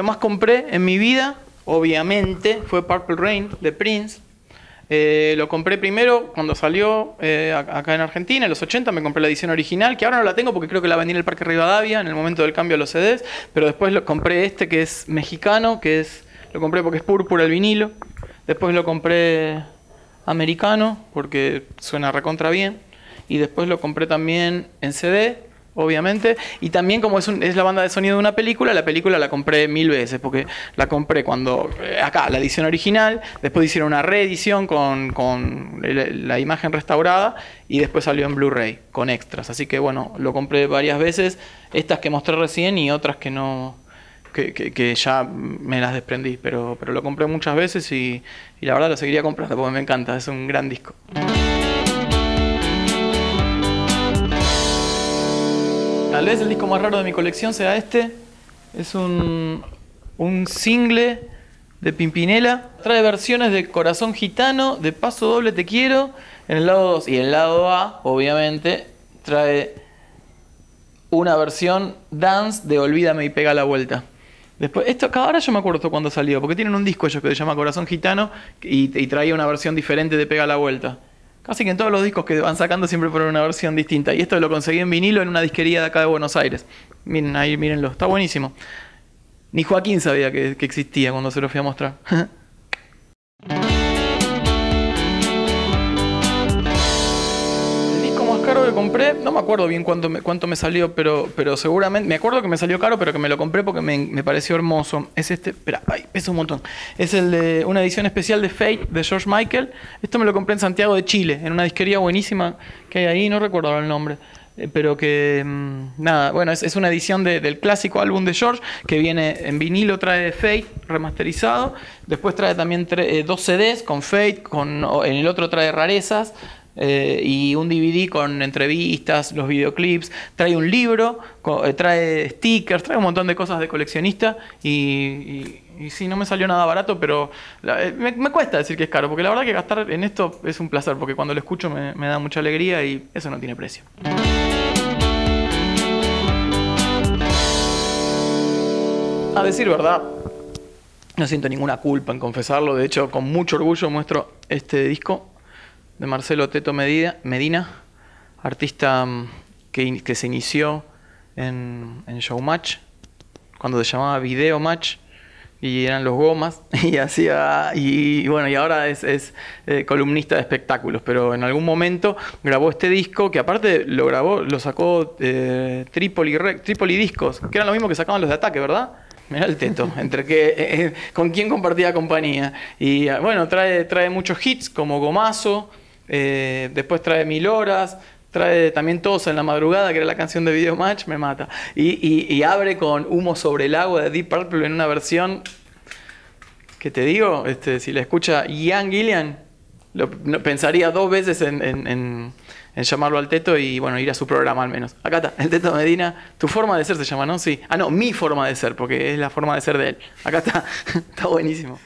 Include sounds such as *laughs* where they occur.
que más compré en mi vida, obviamente, fue Purple Rain de Prince. Eh, lo compré primero cuando salió eh, acá en Argentina, en los 80 me compré la edición original, que ahora no la tengo porque creo que la vendí en el Parque Rivadavia en el momento del cambio a los CDs, pero después lo compré este que es mexicano, que es lo compré porque es púrpura el vinilo, después lo compré americano porque suena recontra bien y después lo compré también en CD obviamente. Y también como es, es, la banda de sonido de una película, la película la compré mil veces, porque la compré cuando, eh, acá, la edición original, después hicieron una reedición con, la, imagen restaurada y después salió en Blu-ray, con extras. Así que bueno, lo compré varias veces, estas que mostré recién y otras que no... Que, ya me las desprendí, pero, pero lo compré muchas veces y, y la verdad lo seguiría comprando porque me encanta, es un gran disco. Tal vez el disco más raro de mi colección sea este. Es un, un single de Pimpinela. Trae versiones de Corazón Gitano, de Paso Doble Te Quiero, en el lado 2 y en el lado A, obviamente, trae una versión dance de Olvídame y Pega la Vuelta. Después, esto, ahora yo me acuerdo cuando salió, porque tienen un disco ellos que se llama Corazón Gitano y traía una versión diferente de Pega la Vuelta. Así que en todos los discos que van sacando siempre ponen una versión distinta. Y esto lo conseguí en vinilo en una disquería de acá de Buenos Aires. Miren ahí, mírenlo. Está buenísimo. Ni Joaquín sabía que, que existía cuando se lo fui a mostrar. *laughs* compré, no me acuerdo bien cuánto me, salió, pero, seguramente. Me acuerdo que me salió caro, pero que me lo compré porque me, pareció hermoso. Es este. Espera, ay, pesa un montón. Es el de una edición especial de Fate de George Michael. Esto me lo compré en Santiago de Chile, en una disquería buenísima que hay ahí, no recuerdo el nombre eh, pero que mm, nada, bueno, es, una edición del clásico álbum de George que viene en vinilo, trae Fate remasterizado, después trae también eh, dos CDs con Fate, con, en el otro trae rarezas, eh, y un DVD con entrevistas, los videoclips, trae un libro, eh, trae stickers, trae un montón de cosas de coleccionista y, sí, no me salió nada barato, pero eh, me, cuesta decir que es caro, porque la verdad que gastar en esto es un placer, porque cuando lo escucho me, me da mucha alegría y eso no tiene precio. A decir verdad, no siento ninguna culpa en confesarlo, de hecho con mucho orgullo muestro este disco de Marcelo Teto Medina, artista mm, que, que se inició en, Showmatch, cuando se llamaba Video Match y eran los gomas *laughs* y hacía y, bueno y ahora es, eh, columnista de espectáculos pero en algún momento grabó este disco que aparte lo grabó lo sacó eh, Tripoli, Discos que eran lo mismo que sacaban los de Ataque verdad mira el teto, *laughs* entre que, eh, con quién compartía compañía. Y ah, bueno, trae, trae muchos hits como Gomazo, eh, después trae Mil Horas, trae también Tosa en la madrugada, que era la canción de Video Match, me mata. Y, abre con Humo sobre el agua de Deep Purple en una versión que te digo, este, si la escucha Ian Gillian, lo, pensaría dos veces en, en, llamarlo al teto y bueno, ir a su programa al menos. Acá está, el teto Medina, tu forma de ser se llama, ¿no? Sí. Ah, no, mi forma de ser, porque es la forma de ser de él. Acá está, *laughs* está buenísimo.